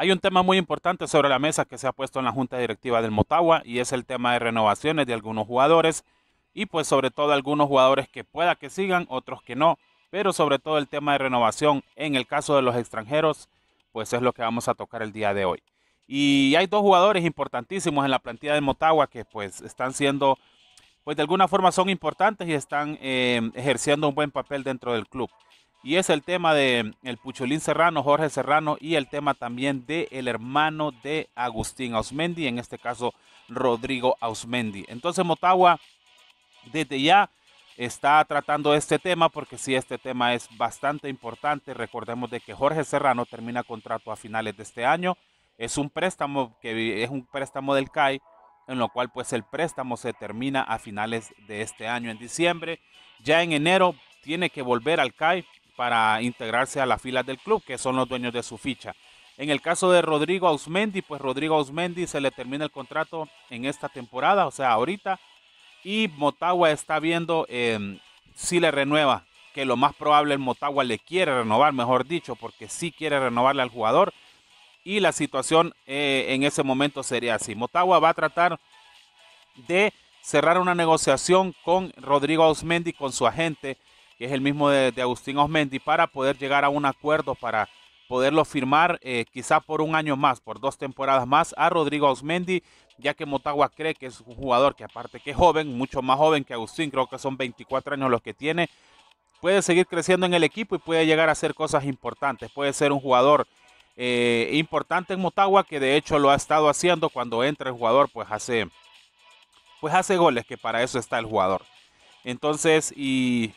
Hay un tema muy importante sobre la mesa que se ha puesto en la Junta Directiva del Motagua y es el tema de renovaciones de algunos jugadores y pues sobre todo algunos jugadores que pueda que sigan, otros que no, pero sobre todo el tema de renovación en el caso de los extranjeros, pues es lo que vamos a tocar el día de hoy. Y hay dos jugadores importantísimos en la plantilla del Motagua que pues están siendo, pues de alguna forma son importantes y están eh, ejerciendo un buen papel dentro del club. Y es el tema de mm, el Pucholín Serrano, Jorge Serrano, y el tema también de el hermano de Agustín Ausmendi, en este caso Rodrigo Ausmendi. Entonces Motagua desde ya está tratando este tema porque sí, este tema es bastante importante. Recordemos de que Jorge Serrano termina contrato a finales de este año. Es un préstamo que es un préstamo del CAI, en lo cual pues el préstamo se termina a finales de este año en diciembre. Ya en enero tiene que volver al CAI para integrarse a las filas del club, que son los dueños de su ficha. En el caso de Rodrigo Ausmendi, pues Rodrigo Ausmendi se le termina el contrato en esta temporada, o sea, ahorita. Y Motagua está viendo em, si le renueva, que lo más probable que Motagua le quiere renovar, mejor dicho, porque sí quiere renovarle al jugador. Y la situación eh, en ese momento sería así. Motagua va a tratar de cerrar una negociación con Rodrigo Ausmendi, con su agente, que es el mismo de, Agustín Osmendi, para poder llegar a un acuerdo para poderlo firmar eh, quizá por un año más, por dos temporadas más a Rodrigo Osmendi, ya que Motagua cree que es un jugador que aparte que es joven, mucho más joven que Agustín, creo que son 24 años los que tiene, puede seguir creciendo en el equipo y puede llegar a hacer cosas importantes, puede ser un jugador eh, importante en Motagua, que de hecho lo ha estado haciendo cuando entra el jugador, pues hace, pues hace goles, que para eso está el jugador. Entonces, y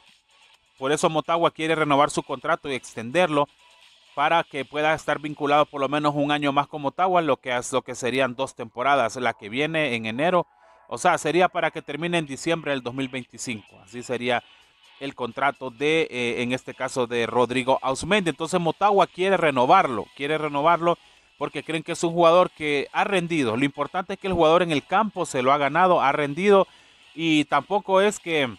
por eso Motagua quiere renovar su contrato y extenderlo para que pueda estar vinculado por lo menos un año más con Motagua, lo que, es, lo que serían dos temporadas, la que viene en enero, o sea, sería para que termine en diciembre del 2025. Así sería el contrato de, eh, en este caso, de Rodrigo Ausmendi. Entonces Motagua quiere renovarlo, quiere renovarlo porque creen que es un jugador que ha rendido. Lo importante es que el jugador en el campo se lo ha ganado, ha rendido y tampoco es que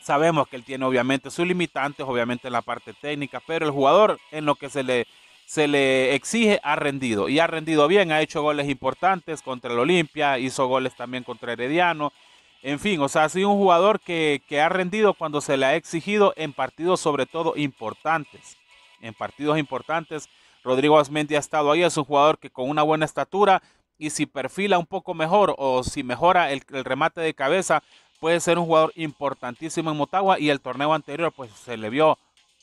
Sabemos que él tiene obviamente sus limitantes, obviamente en la parte técnica, pero el jugador en lo que se le, se le exige ha rendido y ha rendido bien, ha hecho goles importantes contra el Olimpia, hizo goles también contra Herediano. En fin, o sea, ha sido un jugador que, ha rendido cuando se le ha exigido en partidos sobre todo importantes. En partidos importantes, Rodrigo Asmendi ha estado ahí, es un jugador que con una buena estatura y si perfila un poco mejor o si mejora el, el remate de cabeza, puede ser un jugador importantísimo en Motagua y el torneo anterior pues se le vio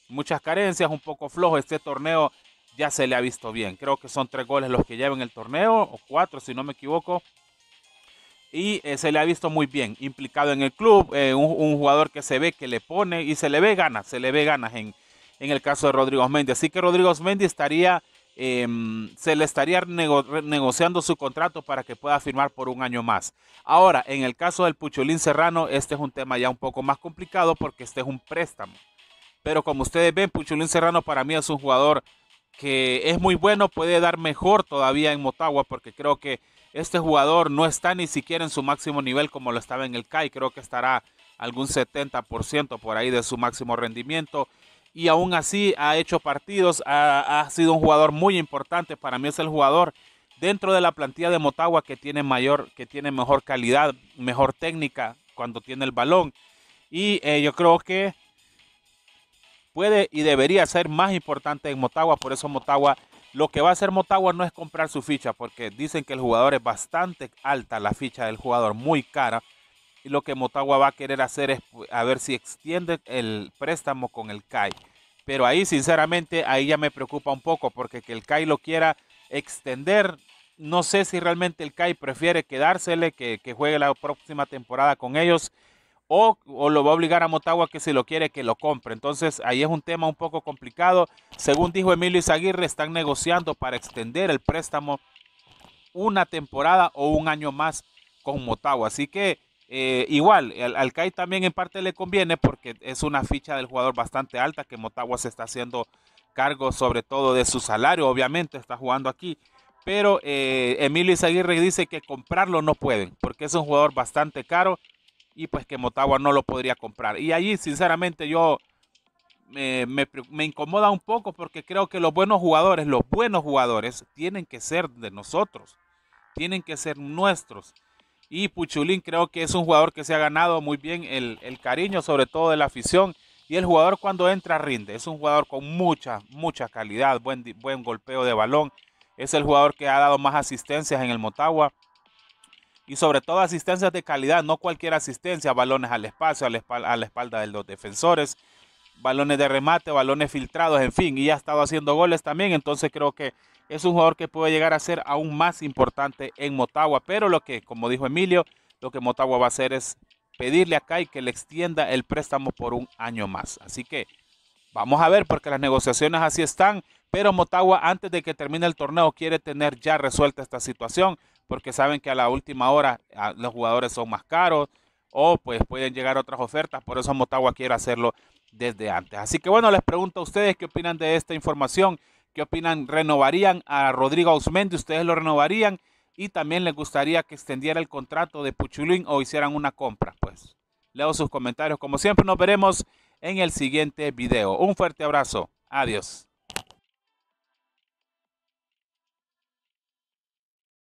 muchas carencias, un poco flojo. Este torneo ya se le ha visto bien. Creo que son tres goles los que lleva en el torneo, o cuatro si no me equivoco. Y eh, se le ha visto muy bien, implicado en el club, eh, un, jugador que se ve que le pone y se le ve ganas, se le ve ganas en, en el caso de Rodrigo Méndez, Así que Rodrigo Méndez estaría Em, se le estaría negociando su contrato para que pueda firmar por un año más. Ahora, en el caso del Puchulín Serrano, este es un tema ya un poco más complicado porque este es un préstamo. Pero como ustedes ven, Puchulín Serrano para mí es un jugador que es muy bueno, puede dar mejor todavía en Motagua porque creo que este jugador no está ni siquiera en su máximo nivel como lo estaba en el CAI, creo que estará algún 70% por ahí de su máximo rendimiento y aún así ha hecho partidos, ha, sido un jugador muy importante, para mí es el jugador dentro de la plantilla de Motagua que tiene mayor, que tiene mejor calidad, mejor técnica cuando tiene el balón. Y eh, yo creo que puede y debería ser más importante en Motagua, por eso Motagua, lo que va a hacer Motagua no es comprar su ficha, porque dicen que el jugador es bastante alta, la ficha del jugador muy cara. Y lo que Motagua va a querer hacer es pues, a ver si extiende el préstamo con el CAI. Pero ahí, sinceramente, ahí ya me preocupa un poco, porque que el CAI lo quiera extender, no sé si realmente el CAI prefiere quedársele, que, juegue la próxima temporada con ellos, o, o, lo va a obligar a Motagua que si lo quiere que lo compre. Entonces ahí es un tema un poco complicado. Según dijo Emilio Izaguirre, están negociando para extender el préstamo una temporada o un año más con Motagua. Así que eh, igual, al, CAI también en parte le conviene porque es una ficha del jugador bastante alta que Motagua se está haciendo cargo sobre todo de su salario, obviamente está jugando aquí. Pero eh, Emilio Izaguirre dice que comprarlo no pueden porque es un jugador bastante caro y pues que Motagua no lo podría comprar. Y allí sinceramente yo me incomoda un poco porque creo que los buenos jugadores, los buenos jugadores tienen que ser de nosotros, tienen que ser nuestros y Puchulín creo que es un jugador que se ha ganado muy bien el, cariño, sobre todo de la afición. Y el jugador cuando entra rinde. Es un jugador con mucha, mucha calidad, buen, buen golpeo de balón. Es el jugador que ha dado más asistencias en el Motagua. Y sobre todo asistencias de calidad, no cualquier asistencia, balones al espacio, a la espalda de los defensores balones de remate, balones filtrados, en fin, y ha estado haciendo goles también, entonces creo que es un jugador que puede llegar a ser aún más importante en Motagua, pero lo que, como dijo Emilio, lo que Motagua va a hacer es pedirle a Kai que le extienda el préstamo por un año más. Así que vamos a ver, porque las negociaciones así están, pero Motagua antes de que termine el torneo quiere tener ya resuelta esta situación, porque saben que a la última hora los jugadores son más caros, o pues pueden llegar otras ofertas. Por eso Motagua quiere hacerlo desde antes. Así que bueno, les pregunto a ustedes qué opinan de esta información. ¿Qué opinan? ¿Renovarían a Rodrigo Ausmendi? ¿Ustedes lo renovarían? Y también les gustaría que extendiera el contrato de Puchulín o hicieran una compra. Pues leo sus comentarios. Como siempre, nos veremos en el siguiente video. Un fuerte abrazo. Adiós.